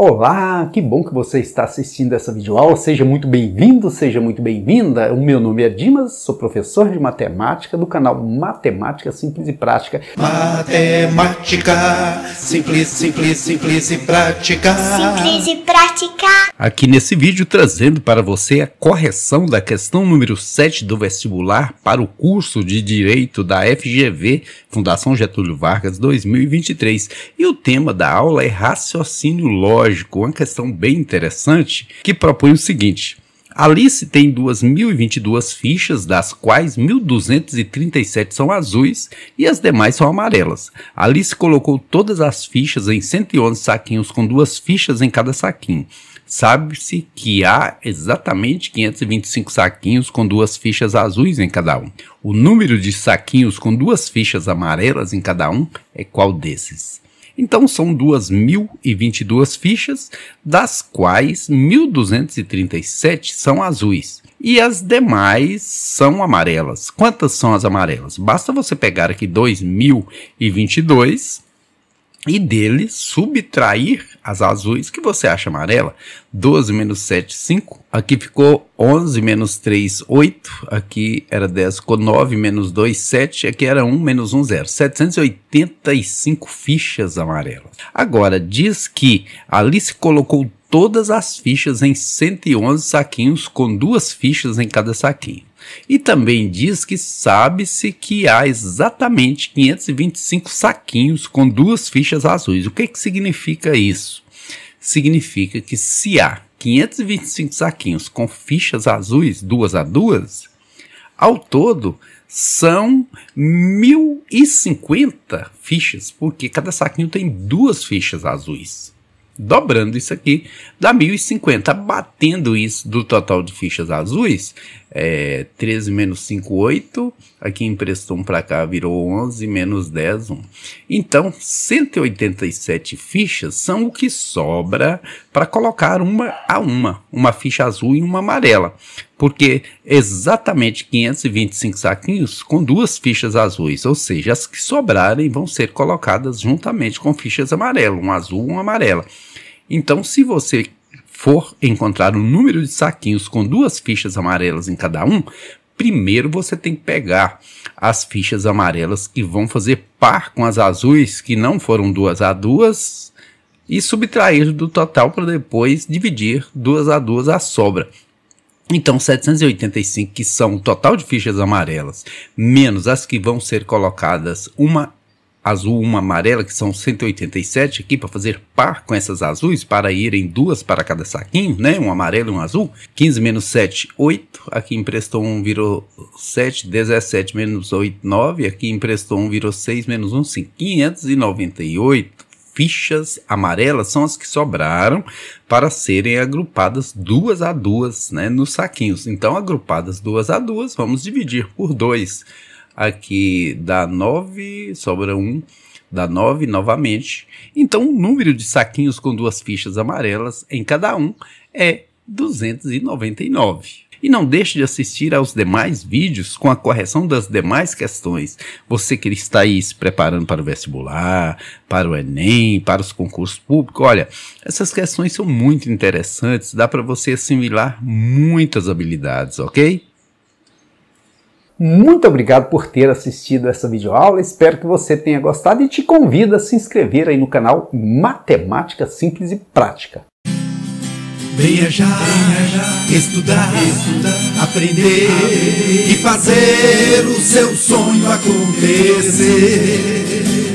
Olá, que bom que você está assistindo essa videoaula. Seja muito bem-vindo, seja muito bem-vinda. O meu nome é Dimas, sou professor de matemática do canal Matemática Simples e Prática. Matemática simples, simples, simples e prática. Simples e prática. Aqui nesse vídeo trazendo para você a correção da questão número 7 do vestibular para o curso de Direito da FGV, Fundação Getúlio Vargas 2023. E o tema da aula é raciocínio lógico pedagógico, uma questão bem interessante, que propõe o seguinte. Alice tem 2.022 fichas, das quais 1.237 são azuis e as demais são amarelas. Alice colocou todas as fichas em 111 saquinhos, com duas fichas em cada saquinho. Sabe-se que há exatamente 525 saquinhos com duas fichas azuis em cada um. O número de saquinhos com duas fichas amarelas em cada um é qual desses? Então são 2.022 fichas, das quais 1.237 são azuis e as demais são amarelas. Quantas são as amarelas? Basta você pegar aqui 2022 e dele subtrair as azuis, que você acha amarela, 12 menos 7, 5, aqui ficou 11 menos 3, 8, aqui era 10, ficou 9 menos 2, 7, aqui era 1 menos 1, 0, 785 fichas amarelas. Agora, diz que Alice colocou todas as fichas em 111 saquinhos, com duas fichas em cada saquinho. E também diz que sabe-se que há exatamente 525 saquinhos com duas fichas azuis. O que, que significa isso? Significa que se há 525 saquinhos com fichas azuis, duas a duas, ao todo são 1050 fichas, porque cada saquinho tem duas fichas azuis dobrando isso aqui, dá 1050. Batendo isso do total de fichas azuis, é, 13 menos 5, 8. Aqui emprestou um para cá, virou 11, menos 10, 1. Então, 187 fichas são o que sobra para colocar uma a uma, uma ficha azul e uma amarela. Porque exatamente 525 saquinhos com duas fichas azuis, ou seja, as que sobrarem vão ser colocadas juntamente com fichas amarelas, um azul e uma amarela. Então, se você for encontrar um número de saquinhos com duas fichas amarelas em cada um, primeiro você tem que pegar as fichas amarelas que vão fazer par com as azuis, que não foram duas a duas, e subtrair do total para depois dividir duas a duas a sobra. Então, 785, que são o total de fichas amarelas, menos as que vão ser colocadas uma azul, uma amarela, que são 187 aqui para fazer par com essas azuis, para irem duas para cada saquinho, né? Um amarelo e um azul. 15 menos 7, 8. Aqui emprestou um, virou 7. 17 menos 8, 9. Aqui emprestou um, virou 6, menos 1, 5. 598 fichas amarelas são as que sobraram para serem agrupadas duas a duas, né, nos saquinhos. Então, agrupadas duas a duas, vamos dividir por 2. Aqui dá 9, sobra 1. Um dá 9 novamente. Então, o número de saquinhos com duas fichas amarelas em cada um é 299. E não deixe de assistir aos demais vídeos com a correção das demais questões. Você que está aí se preparando para o vestibular, para o Enem, para os concursos públicos, olha, essas questões são muito interessantes, dá para você assimilar muitas habilidades, ok? Muito obrigado por ter assistido essa videoaula, espero que você tenha gostado e te convido a se inscrever aí no canal Matemática Simples e Prática. Venha já estudar, estudar, aprender e fazer o seu sonho acontecer.